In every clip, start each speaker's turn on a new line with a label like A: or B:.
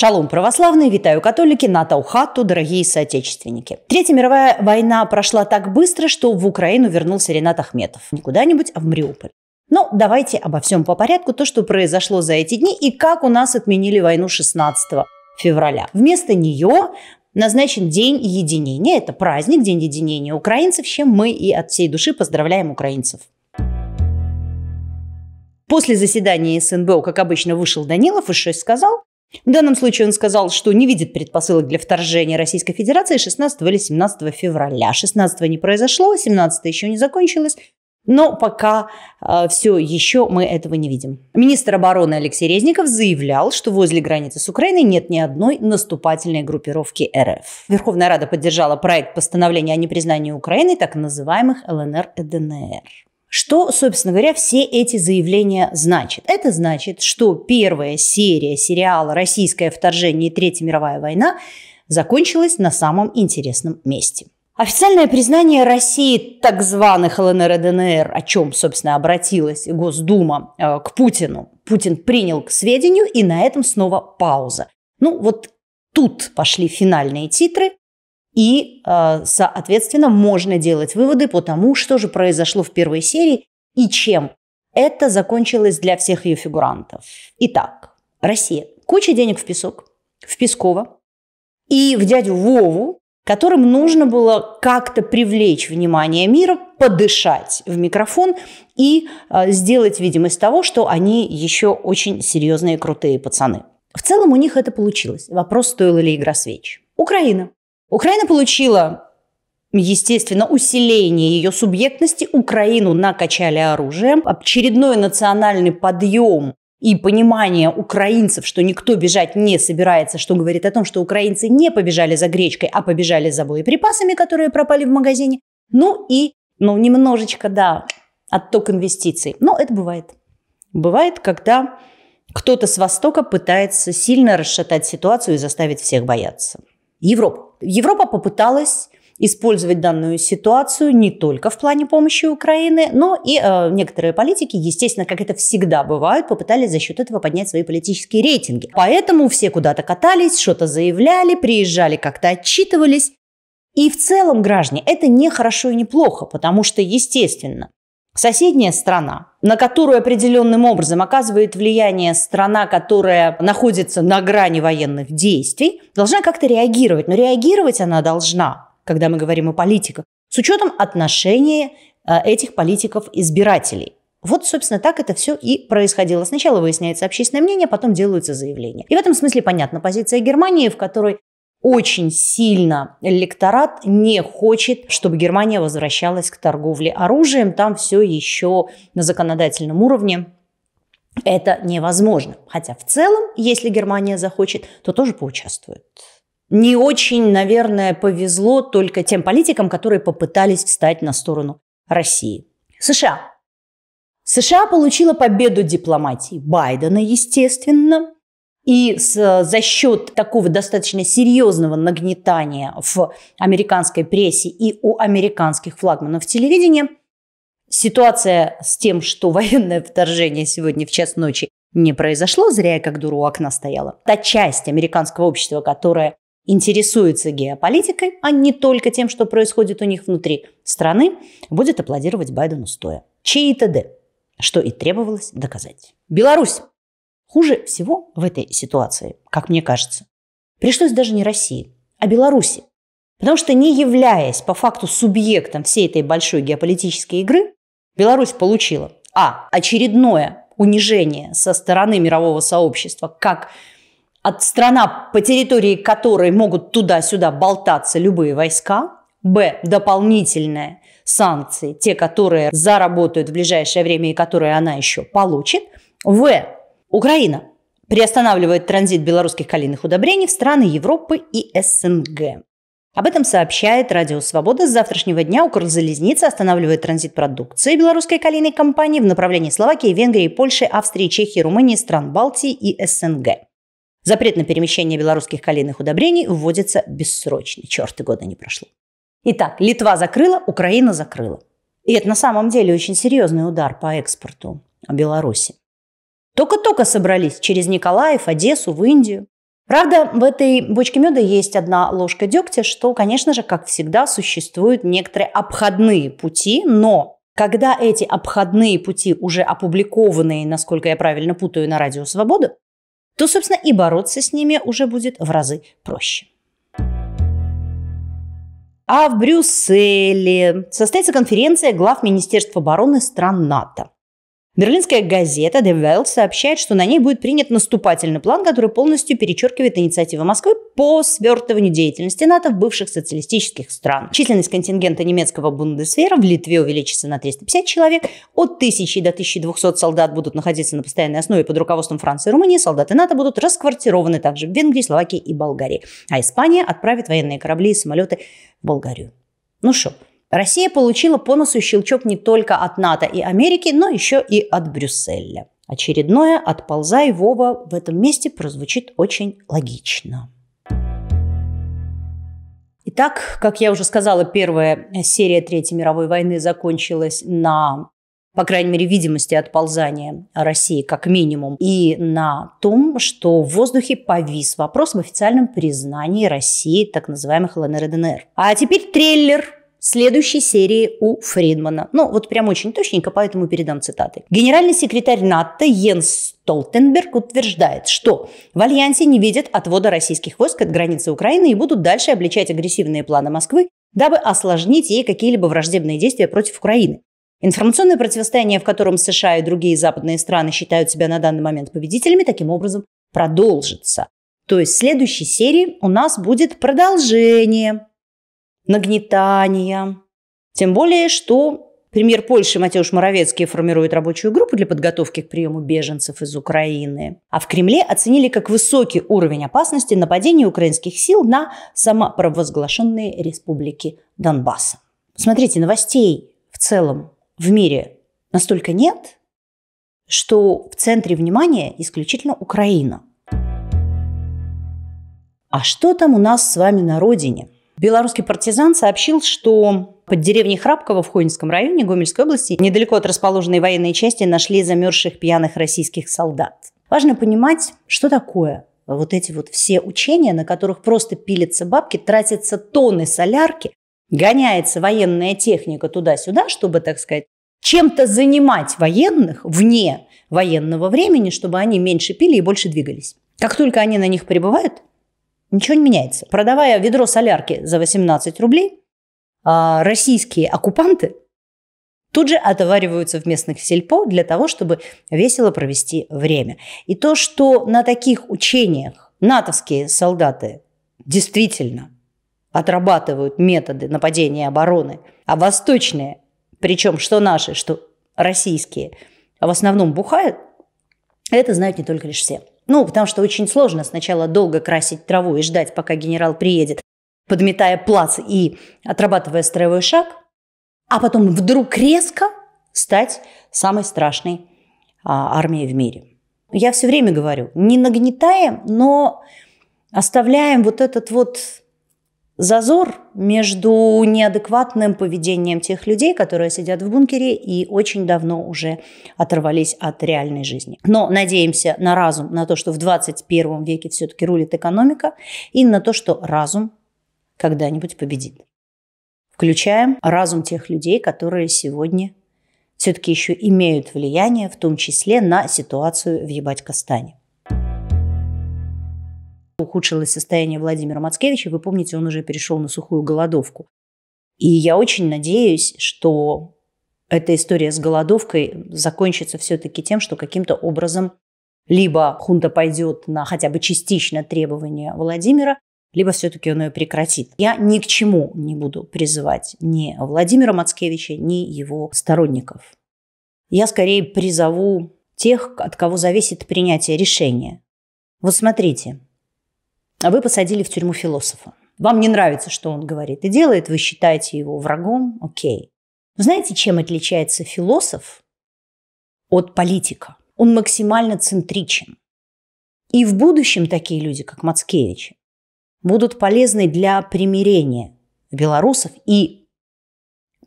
A: Шалом, православные, витаю католики, натау хату, дорогие соотечественники. Третья мировая война прошла так быстро, что в Украину вернулся Ренат Ахметов. Не куда-нибудь, а в Мариуполь. Но давайте обо всем по порядку, то, что произошло за эти дни и как у нас отменили войну 16 февраля. Вместо нее назначен День единения. Это праздник, День единения украинцев, чем мы и от всей души поздравляем украинцев. После заседания СНБО, как обычно, вышел Данилов и что сказал? В данном случае он сказал, что не видит предпосылок для вторжения Российской Федерации 16 или 17 февраля. 16 не произошло, 17 еще не закончилось. Но пока э, все еще мы этого не видим. Министр обороны Алексей Резников заявлял, что возле границы с Украиной нет ни одной наступательной группировки РФ. Верховная Рада поддержала проект постановления о непризнании Украины так называемых ЛНР и ДНР. Что, собственно говоря, все эти заявления значат? Это значит, что первая серия сериала «Российское вторжение и Третья мировая война» закончилась на самом интересном месте. Официальное признание России так званых ЛНР и ДНР, о чем, собственно, обратилась Госдума э, к Путину, Путин принял к сведению, и на этом снова пауза. Ну вот тут пошли финальные титры, и, а, соответственно, можно делать выводы по тому, что же произошло в первой серии и чем это закончилось для всех ее фигурантов. Итак, Россия. Куча денег в песок, в Пескова и в дядю Вову, которым нужно было как-то привлечь внимание мира, подышать в микрофон и а, сделать видимость того, что они еще очень серьезные крутые пацаны. В целом у них это получилось. Вопрос, стоила ли игра свеч. Украина. Украина получила, естественно, усиление ее субъектности. Украину накачали оружием. Очередной национальный подъем и понимание украинцев, что никто бежать не собирается, что говорит о том, что украинцы не побежали за гречкой, а побежали за боеприпасами, которые пропали в магазине. Ну и, ну, немножечко, да, отток инвестиций. Но это бывает. Бывает, когда кто-то с Востока пытается сильно расшатать ситуацию и заставить всех бояться. Европа. Европа попыталась использовать данную ситуацию не только в плане помощи Украины, но и э, некоторые политики, естественно, как это всегда бывает, попытались за счет этого поднять свои политические рейтинги. Поэтому все куда-то катались, что-то заявляли, приезжали, как-то отчитывались. И в целом, граждане, это не хорошо и не плохо, потому что, естественно, Соседняя страна, на которую определенным образом оказывает влияние страна, которая находится на грани военных действий, должна как-то реагировать. Но реагировать она должна, когда мы говорим о политиках, с учетом отношения э, этих политиков-избирателей. Вот, собственно, так это все и происходило. Сначала выясняется общественное мнение, потом делаются заявления. И в этом смысле понятна позиция Германии, в которой очень сильно электорат не хочет, чтобы Германия возвращалась к торговле оружием. Там все еще на законодательном уровне это невозможно. Хотя в целом, если Германия захочет, то тоже поучаствует. Не очень, наверное, повезло только тем политикам, которые попытались встать на сторону России. США. США получила победу дипломатии Байдена, естественно, и э, за счет такого достаточно серьезного нагнетания в американской прессе и у американских флагманов телевидения ситуация с тем, что военное вторжение сегодня в час ночи не произошло, зря я как дура у окна стояла. Та часть американского общества, которая интересуется геополитикой, а не только тем, что происходит у них внутри страны, будет аплодировать Байдену стоя. Чьи-то Д, что и требовалось доказать. Беларусь Хуже всего в этой ситуации, как мне кажется, пришлось даже не России, а Беларуси. Потому что не являясь по факту субъектом всей этой большой геополитической игры, Беларусь получила а. очередное унижение со стороны мирового сообщества, как от страна, по территории которой могут туда-сюда болтаться любые войска, б. дополнительные санкции, те, которые заработают в ближайшее время и которые она еще получит, в. Украина приостанавливает транзит белорусских калийных удобрений в страны Европы и СНГ. Об этом сообщает Радио Свобода. С завтрашнего дня Укрзалезница останавливает транзит продукции белорусской калийной компании в направлении Словакии, Венгрии, Польши, Австрии, Чехии, Румынии, стран Балтии и СНГ. Запрет на перемещение белорусских калийных удобрений вводится бессрочно. Черт, и года не прошло. Итак, Литва закрыла, Украина закрыла. И это на самом деле очень серьезный удар по экспорту Беларуси. Только-только собрались через Николаев, Одессу, в Индию. Правда, в этой бочке меда есть одна ложка дегтя, что, конечно же, как всегда, существуют некоторые обходные пути, но когда эти обходные пути уже опубликованные, насколько я правильно путаю, на Радио Свобода, то, собственно, и бороться с ними уже будет в разы проще. А в Брюсселе состоится конференция глав Министерства обороны стран НАТО. Берлинская газета The Welt сообщает, что на ней будет принят наступательный план, который полностью перечеркивает инициативы Москвы по свертыванию деятельности НАТО в бывших социалистических стран. Численность контингента немецкого бундесвера в Литве увеличится на 350 человек. От 1000 до 1200 солдат будут находиться на постоянной основе под руководством Франции и Румынии. Солдаты НАТО будут расквартированы также в Венгрии, Словакии и Болгарии. А Испания отправит военные корабли и самолеты в Болгарию. Ну что, Россия получила по носу щелчок не только от НАТО и Америки, но еще и от Брюсселя. Очередное «отползай, Вова» в этом месте прозвучит очень логично. Итак, как я уже сказала, первая серия Третьей мировой войны закончилась на по крайней мере, видимости отползания России как минимум, и на том, что в воздухе повис вопрос в официальном признании России так называемых ЛНР и ДНР. А теперь трейлер следующей серии у Фридмана. Ну, вот прям очень точненько, поэтому передам цитаты. Генеральный секретарь НАТО Йенс Столтенберг утверждает, что в Альянсе не видят отвода российских войск от границы Украины и будут дальше обличать агрессивные планы Москвы, дабы осложнить ей какие-либо враждебные действия против Украины. Информационное противостояние, в котором США и другие западные страны считают себя на данный момент победителями, таким образом продолжится. То есть в следующей серии у нас будет продолжение нагнетания. Тем более, что премьер Польши Матеуш Моровецкий формирует рабочую группу для подготовки к приему беженцев из Украины. А в Кремле оценили как высокий уровень опасности нападения украинских сил на самопровозглашенные республики Донбасса. Смотрите, новостей в целом в мире настолько нет, что в центре внимания исключительно Украина. А что там у нас с вами на родине – Белорусский партизан сообщил, что под деревней Храбково в Хонинском районе Гомельской области недалеко от расположенной военной части нашли замерзших пьяных российских солдат. Важно понимать, что такое вот эти вот все учения, на которых просто пилятся бабки, тратятся тонны солярки, гоняется военная техника туда-сюда, чтобы, так сказать, чем-то занимать военных вне военного времени, чтобы они меньше пили и больше двигались. Как только они на них прибывают, Ничего не меняется. Продавая ведро солярки за 18 рублей, а, российские оккупанты тут же отовариваются в местных сельпо для того, чтобы весело провести время. И то, что на таких учениях натовские солдаты действительно отрабатывают методы нападения и обороны, а восточные, причем что наши, что российские, в основном бухают, это знают не только лишь все. Ну, потому что очень сложно сначала долго красить траву и ждать, пока генерал приедет, подметая плац и отрабатывая строевой шаг, а потом вдруг резко стать самой страшной а, армией в мире. Я все время говорю, не нагнетаем, но оставляем вот этот вот зазор между неадекватным поведением тех людей, которые сидят в бункере и очень давно уже оторвались от реальной жизни. Но надеемся на разум, на то, что в 21 веке все-таки рулит экономика, и на то, что разум когда-нибудь победит. Включаем разум тех людей, которые сегодня все-таки еще имеют влияние, в том числе на ситуацию в Ебать-Кастане ухудшилось состояние Владимира Мацкевича. Вы помните, он уже перешел на сухую голодовку. И я очень надеюсь, что эта история с голодовкой закончится все-таки тем, что каким-то образом либо хунта пойдет на хотя бы частично требования Владимира, либо все-таки он ее прекратит. Я ни к чему не буду призывать ни Владимира Мацкевича, ни его сторонников. Я скорее призову тех, от кого зависит принятие решения. Вот смотрите, а вы посадили в тюрьму философа. Вам не нравится, что он говорит и делает, вы считаете его врагом, окей. Но знаете, чем отличается философ от политика? Он максимально центричен. И в будущем такие люди, как Мацкевич, будут полезны для примирения белорусов и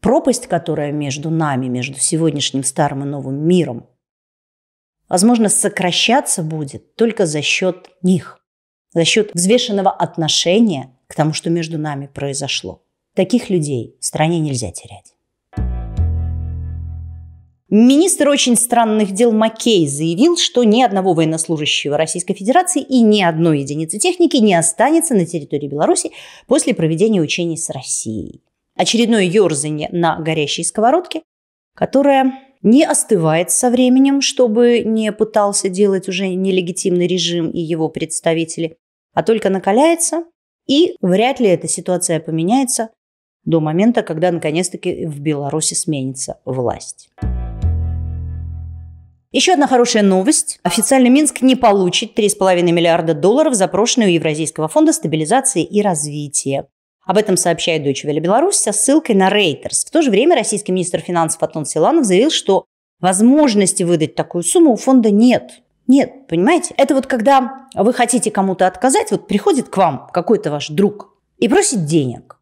A: пропасть, которая между нами, между сегодняшним старым и новым миром, возможно, сокращаться будет только за счет них за счет взвешенного отношения к тому, что между нами произошло. Таких людей в стране нельзя терять. Министр очень странных дел Маккей заявил, что ни одного военнослужащего Российской Федерации и ни одной единицы техники не останется на территории Беларуси после проведения учений с Россией. Очередное ерзание на горящей сковородке, которая не остывает со временем, чтобы не пытался делать уже нелегитимный режим и его представители а только накаляется, и вряд ли эта ситуация поменяется до момента, когда наконец-таки в Беларуси сменится власть. Еще одна хорошая новость. Официально Минск не получит 3,5 миллиарда долларов, запрошенные у Евразийского фонда стабилизации и развития. Об этом сообщает Deutsche Welle Беларусь со ссылкой на Reuters. В то же время российский министр финансов Атон Силанов заявил, что возможности выдать такую сумму у фонда нет. Нет, понимаете? Это вот когда вы хотите кому-то отказать, вот приходит к вам какой-то ваш друг и просит денег,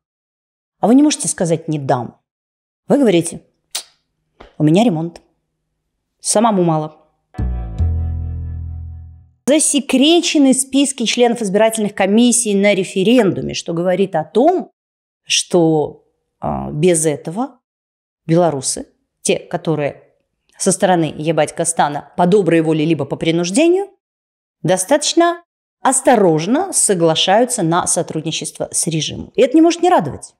A: а вы не можете сказать «не дам». Вы говорите «у меня ремонт, самому мало». Засекречены списки членов избирательных комиссий на референдуме, что говорит о том, что а, без этого белорусы, те, которые со стороны ебать Кастана по доброй воле либо по принуждению, достаточно осторожно соглашаются на сотрудничество с режимом. И это не может не радовать.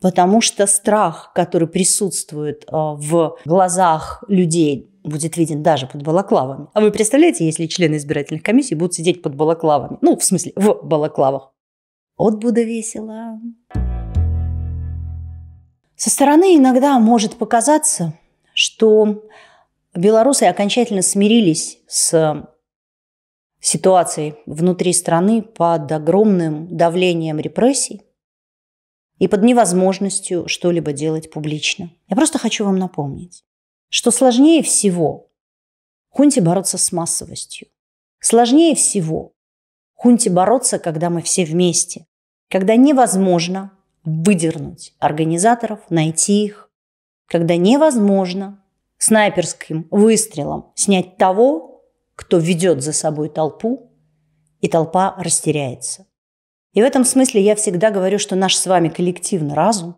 A: Потому что страх, который присутствует а, в глазах людей, будет виден даже под балаклавами. А вы представляете, если члены избирательных комиссий будут сидеть под балаклавами? Ну, в смысле, в балаклавах. От Буда весело. Со стороны иногда может показаться, что Белорусы окончательно смирились с ситуацией внутри страны под огромным давлением репрессий и под невозможностью что-либо делать публично. Я просто хочу вам напомнить, что сложнее всего хунте бороться с массовостью. Сложнее всего хунте бороться, когда мы все вместе, когда невозможно выдернуть организаторов, найти их, когда невозможно снайперским выстрелом снять того, кто ведет за собой толпу, и толпа растеряется. И в этом смысле я всегда говорю, что наш с вами коллективный разум,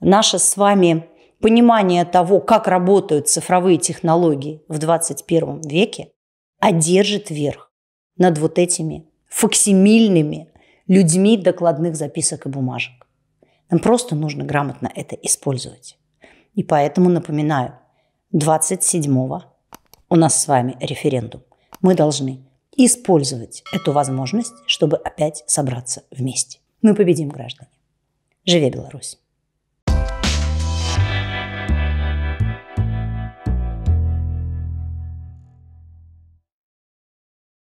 A: наше с вами понимание того, как работают цифровые технологии в 21 веке, одержит верх над вот этими фоксимильными людьми докладных записок и бумажек. Нам просто нужно грамотно это использовать. И поэтому напоминаю – 27 у нас с вами референдум. Мы должны использовать эту возможность, чтобы опять собраться вместе. Мы победим, граждане. Живе Беларусь!